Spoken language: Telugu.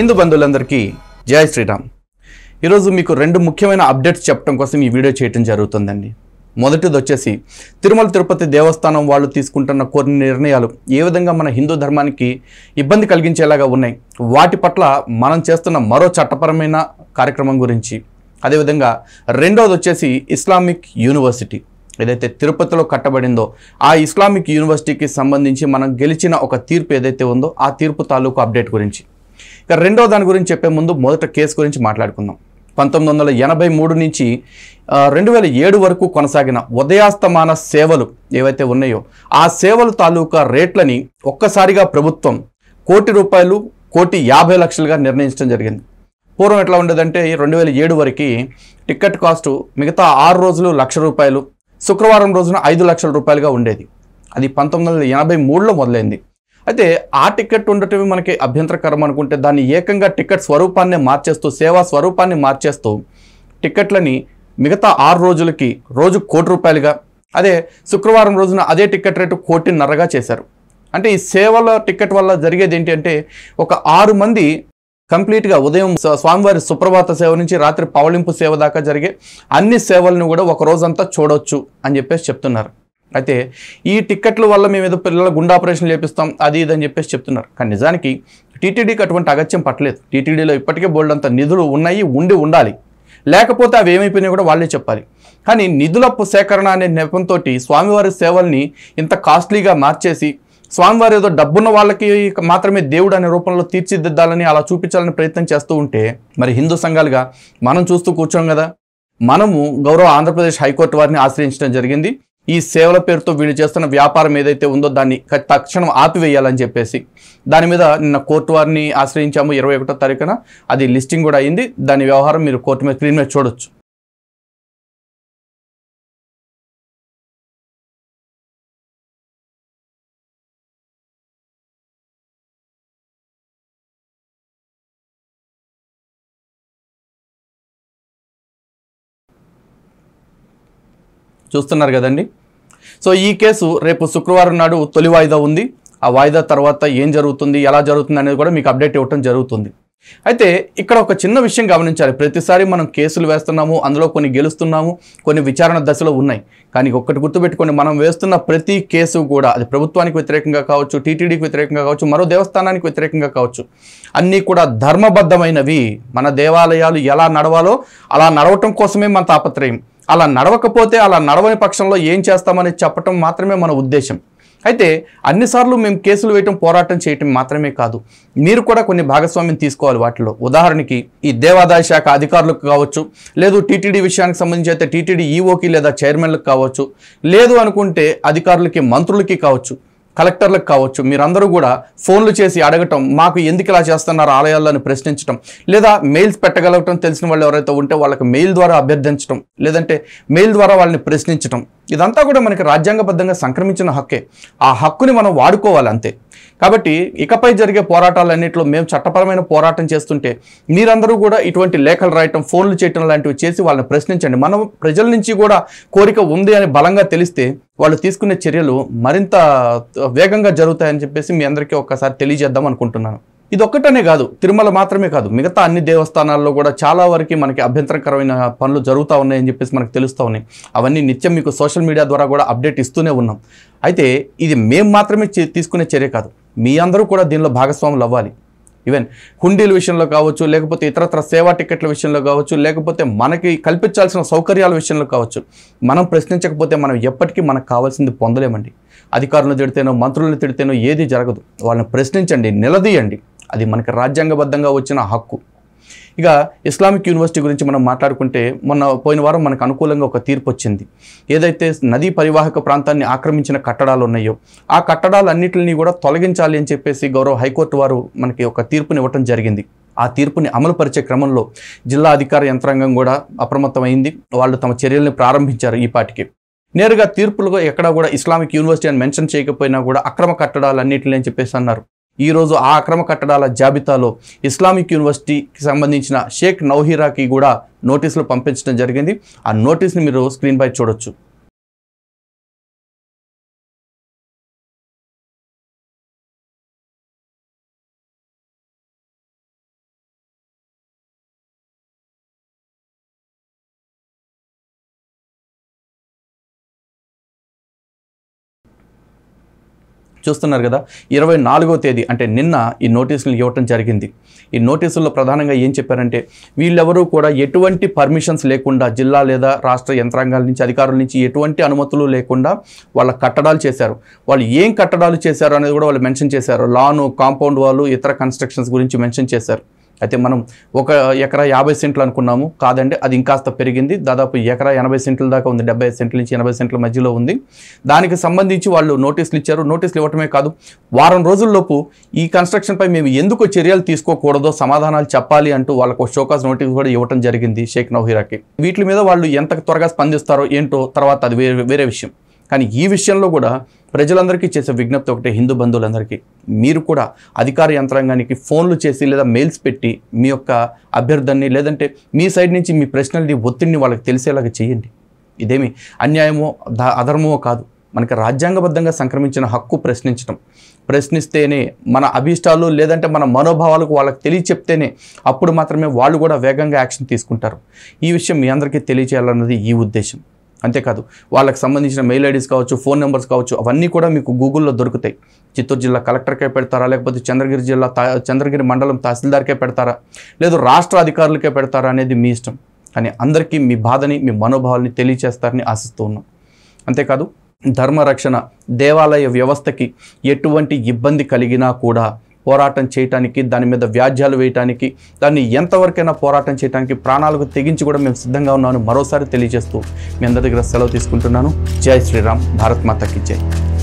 హిందూ బంధువులందరికీ జై శ్రీరామ్ ఈరోజు మీకు రెండు ముఖ్యమైన అప్డేట్స్ చెప్పడం కోసం ఈ వీడియో చేయడం జరుగుతుందండి మొదటిది వచ్చేసి తిరుమల తిరుపతి దేవస్థానం వాళ్ళు తీసుకుంటున్న కొన్ని నిర్ణయాలు ఏ విధంగా మన హిందూ ధర్మానికి ఇబ్బంది కలిగించేలాగా ఉన్నాయి వాటి పట్ల మనం చేస్తున్న మరో చట్టపరమైన కార్యక్రమం గురించి అదేవిధంగా రెండవది వచ్చేసి ఇస్లామిక్ యూనివర్సిటీ ఏదైతే తిరుపతిలో కట్టబడిందో ఆ ఇస్లామిక్ యూనివర్సిటీకి సంబంధించి మనం గెలిచిన ఒక తీర్పు ఏదైతే ఉందో ఆ తీర్పు తాలూకు అప్డేట్ గురించి రెండో దాని గురించి చెప్పే ముందు మొదట కేసు గురించి మాట్లాడుకుందాం పంతొమ్మిది వందల ఎనభై మూడు నుంచి రెండు వేల ఏడు వరకు కొనసాగిన ఉదయాస్తమాన సేవలు ఏవైతే ఉన్నాయో ఆ సేవలు తాలూకా రేట్లని ఒక్కసారిగా ప్రభుత్వం కోటి రూపాయలు కోటి యాభై లక్షలుగా నిర్ణయించడం జరిగింది పూర్వం ఎట్లా ఉండేదంటే రెండు వేల ఏడు వరకు టికెట్ కాస్టు మిగతా ఆరు రోజులు లక్ష రూపాయలు శుక్రవారం రోజున ఐదు లక్షల రూపాయలుగా ఉండేది అది పంతొమ్మిది వందల ఎనభై మూడులో మొదలైంది అయితే ఆ టికెట్ ఉండటమే మనకి అభ్యంతరకరం అనుకుంటే దాన్ని ఏకంగా టికెట్ స్వరూపాన్ని మార్చేస్తూ సేవా స్వరూపాన్ని మార్చేస్తూ టికెట్లని మిగతా ఆరు రోజులకి రోజు కోటి రూపాయలుగా అదే శుక్రవారం రోజున అదే టికెట్ రేటు కోటిన్నరగా చేశారు అంటే ఈ సేవల టికెట్ వల్ల జరిగేది ఏంటి అంటే ఒక ఆరు మంది కంప్లీట్గా ఉదయం స్వామివారి సుప్రభాత సేవ నుంచి రాత్రి పవళింపు సేవ దాకా జరిగే అన్ని సేవలను కూడా ఒక రోజంతా చూడొచ్చు అని చెప్పేసి చెప్తున్నారు అయితే ఈ టిక్కెట్ల వల్ల మేము ఏదో పిల్లల గుండె ఆపరేషన్లు చేపిస్తాం అది ఇదని చెప్పేసి చెప్తున్నారు కానీ నిజానికి టీటీడీకి అటువంటి అగత్యం పట్టలేదు టీటీడీలో ఇప్పటికే అంత నిధులు ఉన్నాయి ఉండి ఉండాలి లేకపోతే అవి ఏమైపోయినాయి కూడా వాళ్ళే చెప్పాలి కానీ నిధుల సేకరణ అనే నెపంతో స్వామివారి సేవల్ని ఇంత కాస్ట్లీగా మార్చేసి స్వామివారి ఏదో డబ్బున్న వాళ్ళకి మాత్రమే దేవుడు అనే రూపంలో తీర్చిదిద్దాలని అలా చూపించాలని ప్రయత్నం చేస్తూ ఉంటే మరి హిందూ సంఘాలుగా మనం చూస్తూ కూర్చోం కదా మనము గౌరవ ఆంధ్రప్రదేశ్ హైకోర్టు వారిని ఆశ్రయించడం జరిగింది ఈ సేవల పేరుతో వీళ్ళు చేస్తున్న వ్యాపారం ఏదైతే ఉందో దాన్ని తక్షణం ఆపివేయాలని చెప్పేసి దాని మీద నిన్న కోర్టు వారిని ఆశ్రయించాము ఇరవై ఒకటో తారీఖున అది లిస్టింగ్ కూడా అయింది దాని వ్యవహారం మీరు కోర్టు మీద క్లీన్ మీద చూడొచ్చు చూస్తున్నారు కదండి సో ఈ కేసు రేపు శుక్రవారం నాడు తొలి వాయిదా ఉంది ఆ వాయిదా తర్వాత ఏం జరుగుతుంది ఎలా జరుగుతుంది అనేది కూడా మీకు అప్డేట్ ఇవ్వటం జరుగుతుంది అయితే ఇక్కడ ఒక చిన్న విషయం గమనించాలి ప్రతిసారి మనం కేసులు వేస్తున్నాము అందులో కొన్ని గెలుస్తున్నాము కొన్ని విచారణ దశలో ఉన్నాయి కానీ ఒక్కటి గుర్తుపెట్టుకొని మనం వేస్తున్న ప్రతి కేసు కూడా అది ప్రభుత్వానికి వ్యతిరేకంగా కావచ్చు టీటీడీకి వ్యతిరేకంగా కావచ్చు మరో దేవస్థానానికి వ్యతిరేకంగా కావచ్చు అన్నీ కూడా ధర్మబద్ధమైనవి మన దేవాలయాలు ఎలా నడవాలో అలా నడవటం కోసమే మన తాపత్రయం అలా నడవకపోతే అలా నడవని పక్షంలో ఏం చేస్తామని చెప్పటం మాత్రమే మన ఉద్దేశం అయితే అన్నిసార్లు మేము కేసులు వేయటం పోరాటం చేయటం మాత్రమే కాదు మీరు కూడా కొన్ని భాగస్వామ్యం తీసుకోవాలి వాటిలో ఉదాహరణకి ఈ దేవాదాయ శాఖ అధికారులకు కావచ్చు లేదు టీటీడీ విషయానికి సంబంధించి అయితే టీటీడీ ఈఓకి లేదా చైర్మన్లకు కావచ్చు లేదు అనుకుంటే అధికారులకి మంత్రులకి కావచ్చు కలెక్టర్లకు కావచ్చు మీరందరూ కూడా ఫోన్లు చేసి అడగటం మాకు ఎందుకు ఇలా చేస్తున్నారు ఆలయాలను ప్రశ్నించడం లేదా మెయిల్స్ పెట్టగలగటం తెలిసిన వాళ్ళు ఎవరైతే ఉంటే వాళ్ళకి మెయిల్ ద్వారా అభ్యర్థించడం లేదంటే మెయిల్ ద్వారా వాళ్ళని ప్రశ్నించడం ఇదంతా కూడా మనకి రాజ్యాంగబద్ధంగా సంక్రమించిన హక్కే ఆ హక్కుని మనం వాడుకోవాలి అంతే కాబట్టి ఇకపై జరిగే పోరాటాలన్నింటిలో మేము చట్టపరమైన పోరాటం చేస్తుంటే మీరందరూ కూడా ఇటువంటి లేఖలు రాయటం ఫోన్లు చేయటం లాంటివి చేసి వాళ్ళని ప్రశ్నించండి మనం ప్రజల నుంచి కూడా కోరిక ఉంది అని బలంగా తెలిస్తే వాళ్ళు తీసుకునే చర్యలు మరింత వేగంగా జరుగుతాయని చెప్పేసి మీ అందరికీ ఒక్కసారి తెలియజేద్దాం అనుకుంటున్నాను ఇది ఒక్కటనే కాదు తిరుమల మాత్రమే కాదు మిగతా అన్ని దేవస్థానాల్లో కూడా చాలా వరకు మనకి అభ్యంతరకరమైన పనులు జరుగుతూ ఉన్నాయని చెప్పేసి మనకు తెలుస్తూ ఉన్నాయి అవన్నీ నిత్యం మీకు సోషల్ మీడియా ద్వారా కూడా అప్డేట్ ఇస్తూనే ఉన్నాం అయితే ఇది మేము మాత్రమే తీసుకునే చర్య కాదు మీ అందరూ కూడా దీనిలో భాగస్వాములు అవ్వాలి ఈవెన్ హుండీల విషయంలో కావచ్చు లేకపోతే ఇతరత్ర సేవా టికెట్ల విషయంలో కావచ్చు లేకపోతే మనకి కల్పించాల్సిన సౌకర్యాల విషయంలో కావచ్చు మనం ప్రశ్నించకపోతే మనం ఎప్పటికీ మనకు కావాల్సింది పొందలేమండి అధికారులను తిడితేనో మంత్రులను తిడితేనో ఏది జరగదు వాళ్ళని ప్రశ్నించండి నిలదీయండి అది మనకి రాజ్యాంగబద్ధంగా వచ్చిన హక్కు ఇక ఇస్లామిక్ యూనివర్సిటీ గురించి మనం మాట్లాడుకుంటే మొన్న పోయిన వారం మనకు అనుకూలంగా ఒక తీర్పు వచ్చింది ఏదైతే నదీ పరివాహక ప్రాంతాన్ని ఆక్రమించిన కట్టడాలు ఉన్నాయో ఆ కట్టడాలన్నింటినీ కూడా తొలగించాలి అని చెప్పేసి గౌరవ హైకోర్టు వారు మనకి ఒక తీర్పుని ఇవ్వటం జరిగింది ఆ తీర్పుని అమలుపరిచే క్రమంలో జిల్లా అధికార యంత్రాంగం కూడా అప్రమత్తమైంది వాళ్ళు తమ చర్యల్ని ప్రారంభించారు ఈ పాటికి నేరుగా తీర్పులుగా ఎక్కడా కూడా ఇస్లామిక్ యూనివర్సిటీ అని మెన్షన్ చేయకపోయినా కూడా అక్రమ కట్టడాలు అన్నింటిని అని చెప్పేసి అన్నారు ఈరోజు ఆ అక్రమ కట్టడాల జాబితాలో ఇస్లామిక్ యూనివర్సిటీకి సంబంధించిన షేక్ నౌహీరాకి కూడా నోటీసులు పంపించడం జరిగింది ఆ నోటీస్ని మీరు స్క్రీన్పై చూడొచ్చు చూస్తున్నారు కదా ఇరవై నాలుగో తేదీ అంటే నిన్న ఈ నోటీసులు ఇవ్వటం జరిగింది ఈ నోటీసుల్లో ప్రధానంగా ఏం చెప్పారంటే వీళ్ళెవరూ కూడా ఎటువంటి పర్మిషన్స్ లేకుండా జిల్లా లేదా రాష్ట్ర యంత్రాంగాల నుంచి అధికారుల నుంచి ఎటువంటి అనుమతులు లేకుండా వాళ్ళ కట్టడాలు చేశారు వాళ్ళు ఏం కట్టడాలు చేశారు అనేది కూడా వాళ్ళు మెన్షన్ చేశారు లాను కాంపౌండ్ వాళ్ళు ఇతర కన్స్ట్రక్షన్స్ గురించి మెన్షన్ చేశారు అయితే మనం ఒక ఎకరా యాభై సెంట్లు అనుకున్నాము కాదండి అది ఇంకాస్త పెరిగింది దాదాపు ఎకరా ఎనభై సెంట్ల దాకా ఉంది డెబ్బై సెంట్ల నుంచి ఎనభై సెంట్ల మధ్యలో ఉంది దానికి సంబంధించి వాళ్ళు నోటీసులు ఇచ్చారు నోటీసులు ఇవ్వటమే కాదు వారం రోజుల్లోపు ఈ కన్స్ట్రక్షన్పై మేము ఎందుకు చర్యలు తీసుకోకూడదో సమాధానాలు చెప్పాలి అంటూ వాళ్ళకు షోకాస్ నోటీస్ కూడా ఇవ్వడం జరిగింది షేక్ నౌహిరాకి వీటి మీద వాళ్ళు ఎంత త్వరగా స్పందిస్తారో ఏంటో తర్వాత అది వేరే వేరే విషయం కానీ ఈ విషయంలో కూడా ప్రజలందరికీ చేసే విజ్ఞప్తి ఒకటే హిందూ బంధువులందరికీ మీరు కూడా అధికార యంత్రాంగానికి ఫోన్లు చేసి లేదా మెయిల్స్ పెట్టి మీ యొక్క అభ్యర్థాన్ని లేదంటే మీ సైడ్ నుంచి మీ ప్రశ్నల్ని ఒత్తిడిని వాళ్ళకి తెలిసేలాగా చేయండి ఇదేమి అన్యాయమో అధర్మమో కాదు మనకి రాజ్యాంగబద్ధంగా సంక్రమించిన హక్కు ప్రశ్నించడం ప్రశ్నిస్తేనే మన అభీష్టాలు లేదంటే మన మనోభావాలకు వాళ్ళకి తెలియచెప్తేనే అప్పుడు మాత్రమే వాళ్ళు కూడా వేగంగా యాక్షన్ తీసుకుంటారు ఈ విషయం మీ అందరికీ తెలియచేయాలన్నది ఈ ఉద్దేశం అంతేకాదు వాళ్ళకి సంబంధించిన మెయిల్ ఐడీస్ కావచ్చు ఫోన్ నెంబర్స్ కావచ్చు అవన్నీ కూడా మీకు గూగుల్లో దొరుకుతాయి చిత్తూరు జిల్లా కలెక్టర్కే పెడతారా లేకపోతే చంద్రగిరి జిల్లా చంద్రగిరి మండలం తహసీల్దార్కే పెడతారా లేదు రాష్ట్ర అధికారులకే పెడతారా అనేది మీ ఇష్టం కానీ అందరికీ మీ బాధని మీ మనోభావాల్ని తెలియచేస్తారని ఆశిస్తూ ఉన్నాం అంతేకాదు ధర్మరక్షణ దేవాలయ వ్యవస్థకి ఎటువంటి ఇబ్బంది కలిగినా కూడా పోరాటం చేయటానికి దాని మీద వ్యాజ్యాలు వేయటానికి దాన్ని ఎంతవరకైనా పోరాటం చేయడానికి ప్రాణాలకు తెగించి కూడా మేము సిద్ధంగా ఉన్నామని మరోసారి తెలియజేస్తూ మీ అందరి దగ్గర సెలవు తీసుకుంటున్నాను జై శ్రీరామ్ భారత్ మాతకి జై